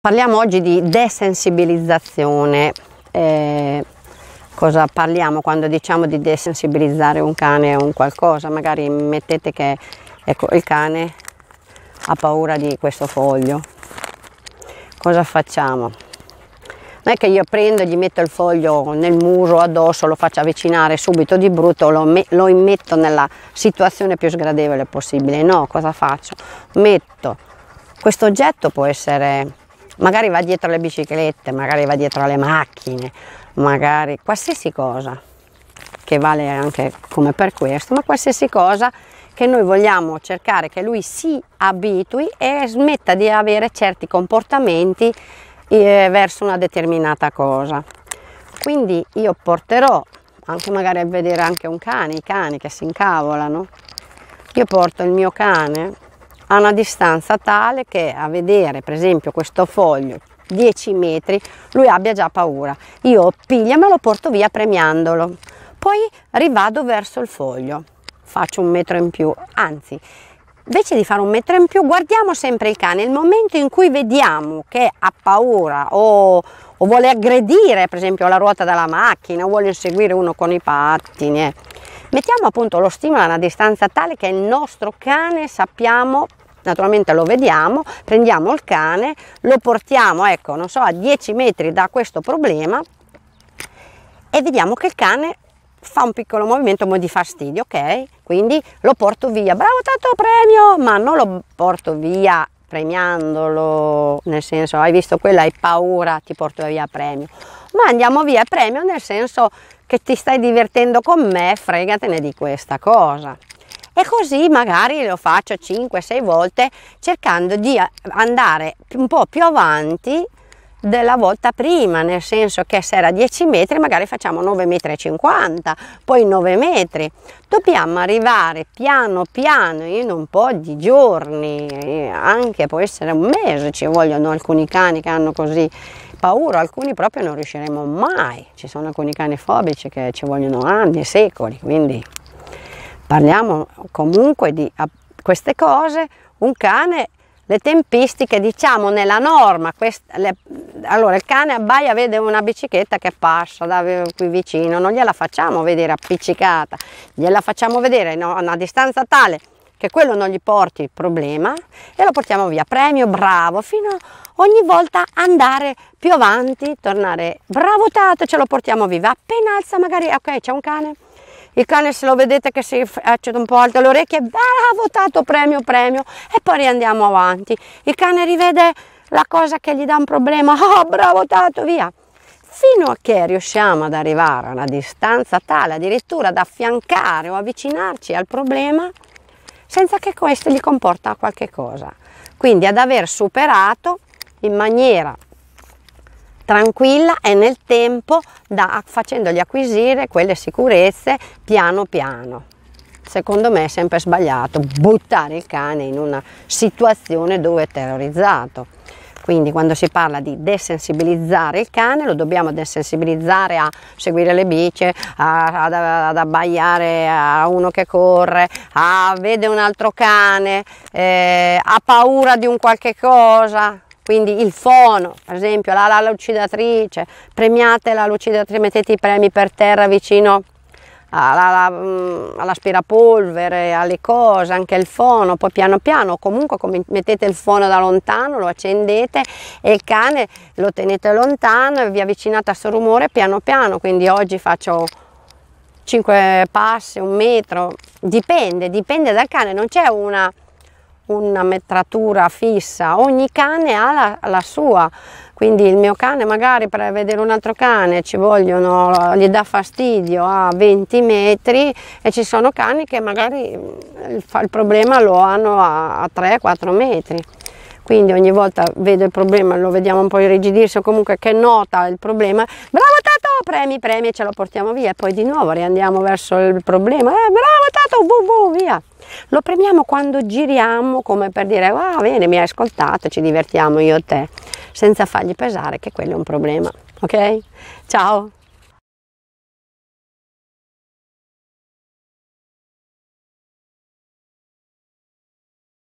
Parliamo oggi di desensibilizzazione. Eh, cosa parliamo quando diciamo di desensibilizzare un cane o un qualcosa? Magari mettete che ecco, il cane ha paura di questo foglio. Cosa facciamo? Non è che io prendo e gli metto il foglio nel muso, addosso, lo faccio avvicinare subito di brutto, lo, me- lo metto nella situazione più sgradevole possibile. No, cosa faccio? Metto. Questo oggetto può essere magari va dietro le biciclette, magari va dietro le macchine, magari qualsiasi cosa, che vale anche come per questo, ma qualsiasi cosa che noi vogliamo cercare che lui si abitui e smetta di avere certi comportamenti eh, verso una determinata cosa. Quindi io porterò, anche magari a vedere anche un cane, i cani che si incavolano, io porto il mio cane a una distanza tale che a vedere per esempio questo foglio 10 metri lui abbia già paura. Io piglio me lo porto via premiandolo, poi rivado verso il foglio, faccio un metro in più, anzi invece di fare un metro in più guardiamo sempre il cane, il momento in cui vediamo che ha paura o, o vuole aggredire per esempio la ruota della macchina, o vuole inseguire uno con i pattini. Eh Mettiamo appunto lo stimolo a una distanza tale che il nostro cane sappiamo naturalmente lo vediamo, prendiamo il cane, lo portiamo, ecco, non so, a 10 metri da questo problema e vediamo che il cane fa un piccolo movimento di fastidio, ok? Quindi lo porto via, bravo tanto premio, ma non lo porto via premiandolo, nel senso hai visto quella, hai paura, ti porto via a premio, ma andiamo via a premio nel senso che ti stai divertendo con me, fregatene di questa cosa. E così magari lo faccio 5-6 volte cercando di andare un po' più avanti della volta prima, nel senso che se era 10 metri magari facciamo 9,50 metri, poi 9 metri. Dobbiamo arrivare piano piano in un po' di giorni, anche può essere un mese, ci vogliono alcuni cani che hanno così paura, alcuni proprio non riusciremo mai, ci sono alcuni cani fobici che ci vogliono anni, secoli, quindi parliamo comunque di queste cose, un cane le tempistiche, diciamo nella norma, quest, le, allora il cane abbaia, vede una bicicletta che passa da qui vicino, non gliela facciamo vedere appiccicata, gliela facciamo vedere no, a una distanza tale che quello non gli porti il problema e lo portiamo via, premio, bravo, fino a ogni volta andare più avanti, tornare bravo tato, ce lo portiamo viva, appena alza magari, ok c'è un cane, il cane se lo vedete che si accende un po' alto le orecchie, ha votato premio, premio, e poi riandiamo avanti. Il cane rivede la cosa che gli dà un problema, oh bravo Tato, via. Fino a che riusciamo ad arrivare a una distanza tale addirittura ad affiancare o avvicinarci al problema senza che questo gli comporta qualche cosa. Quindi ad aver superato in maniera tranquilla e nel tempo da, facendogli acquisire quelle sicurezze piano piano. Secondo me è sempre sbagliato buttare il cane in una situazione dove è terrorizzato. Quindi quando si parla di desensibilizzare il cane lo dobbiamo desensibilizzare a seguire le bici, a, ad, ad abbaiare a uno che corre, a vede un altro cane, eh, ha paura di un qualche cosa, quindi il fono, per esempio la, la lucidatrice, premiate la lucidatrice, mettete i premi per terra vicino mm, all'aspirapolvere, alle cose, anche il fono, poi piano piano, comunque mettete il fono da lontano, lo accendete e il cane lo tenete lontano e vi avvicinate a suo rumore piano piano, quindi oggi faccio 5 passi, un metro, dipende, dipende dal cane, non c'è una una metratura fissa, ogni cane ha la, la sua, quindi il mio cane magari per vedere un altro cane ci vogliono, gli dà fastidio a 20 metri e ci sono cani che magari mm, il, il problema lo hanno a, a 3-4 metri quindi ogni volta vedo il problema, lo vediamo un po' irrigidirsi o comunque che nota il problema, bravo Tato, premi, premi e ce lo portiamo via e poi di nuovo riandiamo verso il problema, eh, bravo Tato, bu, bu, via. Lo premiamo quando giriamo come per dire ah, va bene, mi hai ascoltato, ci divertiamo io e te, senza fargli pesare che quello è un problema. Ok? Ciao!